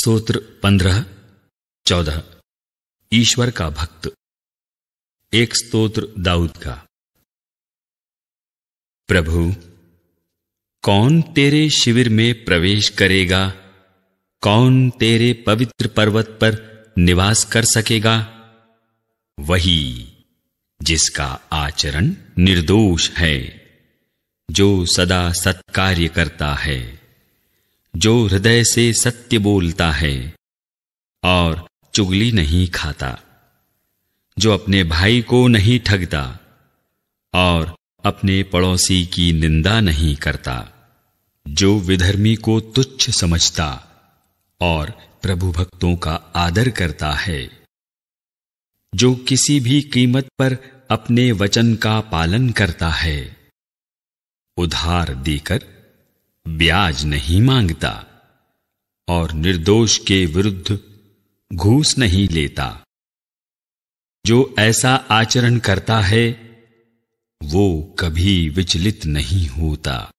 सूत्र पंद्रह चौदह ईश्वर का भक्त एक स्तोत्र दाऊद का प्रभु कौन तेरे शिविर में प्रवेश करेगा कौन तेरे पवित्र पर्वत पर निवास कर सकेगा वही जिसका आचरण निर्दोष है जो सदा सत्कार्य करता है जो हृदय से सत्य बोलता है और चुगली नहीं खाता जो अपने भाई को नहीं ठगता और अपने पड़ोसी की निंदा नहीं करता जो विधर्मी को तुच्छ समझता और प्रभु भक्तों का आदर करता है जो किसी भी कीमत पर अपने वचन का पालन करता है उधार देकर ब्याज नहीं मांगता और निर्दोष के विरुद्ध घूस नहीं लेता जो ऐसा आचरण करता है वो कभी विचलित नहीं होता